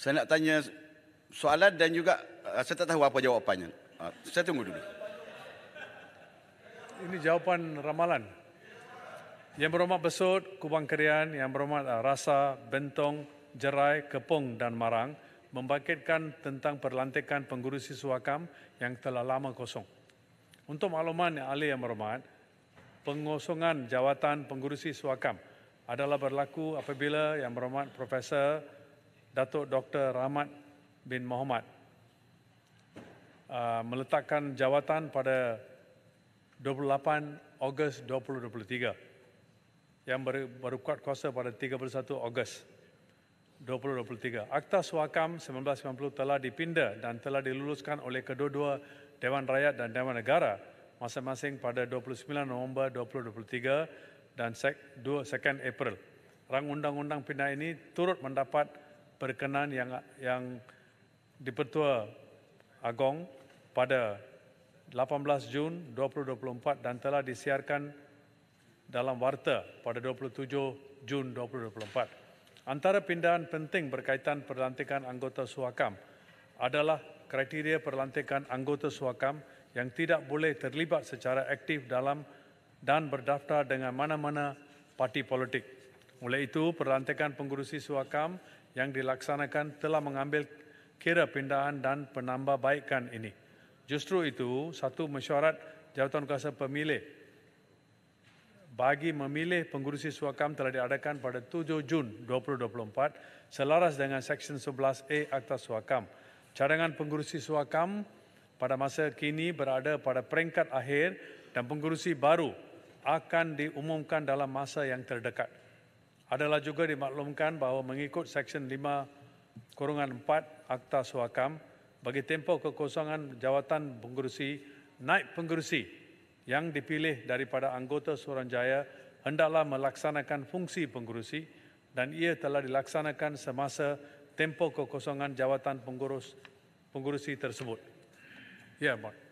saya nak tanya soalan dan juga ah, saya tak tahu apa jawapannya. Ah, saya tunggu dulu. Ini jawapan ramalan. Yang berhormat Besut, Kubang Kerian, yang berhormat ah, Rasa, Bentong, Jerai, Kepung dan Marang membangkitkan tentang perlantikan pengurusi suakam yang telah lama kosong. Untuk makluman yang ahli yang berhormat, pengosongan jawatan pengurusi suakam adalah berlaku apabila yang berhormat Profesor Datuk Dr. Rahmat bin Mohamad uh, meletakkan jawatan pada 28 Ogos 2023 yang baru, baru kuat kuasa pada 31 Ogos 2023. Akta Suakam 1990 telah dipinda dan telah diluluskan oleh kedua-dua Dewan Rakyat dan Dewan Negara masing-masing pada 29 November 2023 dan 2 April. Rang undang-undang pindah ini turut mendapat perkenan yang yang dipertua Agong pada 18 Jun 2024 dan telah disiarkan dalam warta pada 27 Jun 2024. Antara pindahan penting berkaitan perlantikan anggota suakam adalah kriteria perlantikan anggota suakam yang tidak boleh terlibat secara aktif dalam dan berdaftar dengan mana-mana parti politik. Oleh itu, perlantikan pengurusi suakam yang dilaksanakan telah mengambil kira pindaan dan penambahbaikan ini. Justru itu, satu mesyuarat jawatan Kuasa Pemilih bagi memilih pengurusi suakam telah diadakan pada 7 Jun 2024 selaras dengan Seksyen 11A Akta Suakam. Cadangan pengurusi suakam pada masa kini berada pada peringkat akhir dan pengurusi baru akan diumumkan dalam masa yang terdekat adalah juga dimaklumkan bahawa mengikut Seksyen 5 kurungan 4 Akta Suakam bagi tempoh kekosongan jawatan pengurusi naib pengurusi yang dipilih daripada anggota Suruhanjaya hendaklah melaksanakan fungsi pengurusi dan ia telah dilaksanakan semasa tempoh kekosongan jawatan pengurus pengurusi tersebut. Ya, Mark.